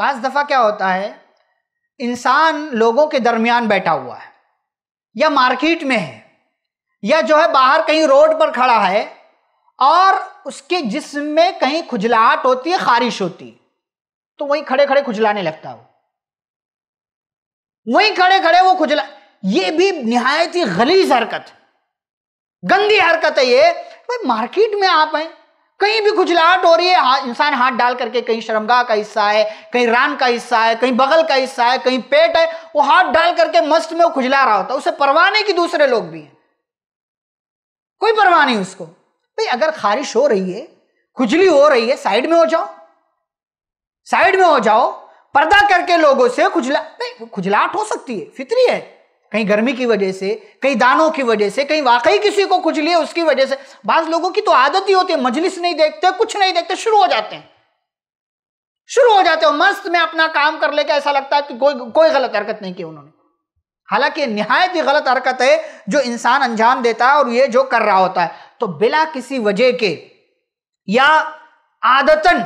बस दफ़ा क्या होता है इंसान लोगों के दरमियान बैठा हुआ है या मार्केट में है या जो है बाहर कहीं रोड पर खड़ा है और उसके जिस्म में कहीं खुजलाहट होती है खारिश होती तो वहीं खड़े खड़े खुजलाने लगता हो वहीं खड़े खड़े वो खुजला ये भी नहायत ही गलीज हरकत गंदी हरकत है ये भाई मार्केट में आप हैं कहीं भी खुजलाहट हो रही है इंसान हाथ डाल करके कहीं शर्मगाह का हिस्सा है कहीं रान का हिस्सा है कहीं बगल का हिस्सा है कहीं पेट है वो हाथ डाल करके मस्त में वो खुजला रहा होता है उसे परवाह नहीं कि दूसरे लोग भी हैं कोई परवाह नहीं उसको भाई अगर खारिश हो रही है खुजली हो रही है साइड में हो जाओ साइड में हो जाओ पर्दा करके लोगों से खुजला नहीं खुजलाहट हो सकती है फितरी है कहीं गर्मी की वजह से कहीं दानों की वजह से कहीं वाकई किसी को लिए उसकी वजह से बाज लोगों की तो आदत ही होती है मजलिस नहीं देखते कुछ नहीं देखते शुरू हो जाते हैं शुरू हो जाते हो मस्त में अपना काम कर लेके ऐसा लगता है कि कोई कोई गलत हरकत नहीं की उन्होंने हालांकि नहायत ही गलत हरकत है जो इंसान अंजाम देता है और ये जो कर रहा होता है तो बिला किसी वजह के या आदतन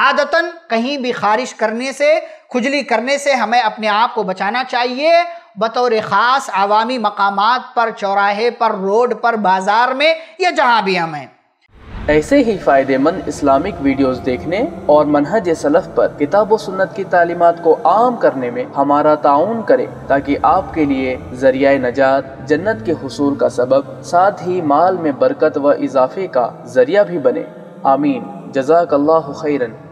आदतन कहीं भी खारिश करने से खुजली करने से हमें अपने आप को बचाना चाहिए बतौर ख़ास आवामी मकाम पर चौराहे पर रोड पर बाज़ार में या जहाँ भी हम हैं ऐसे ही फ़ायदेमंद इस्लामिक वीडियोस देखने और मनहज सलफ़ पर किताब व सुन्नत की तालीमत को आम करने में हमारा ताउन करें ताकि आपके लिए जरिया नजात जन्नत के हसूल का सबब साथ ही माल में बरकत व इजाफे का जरिया भी बने आमीन जजाकल्ला खैरन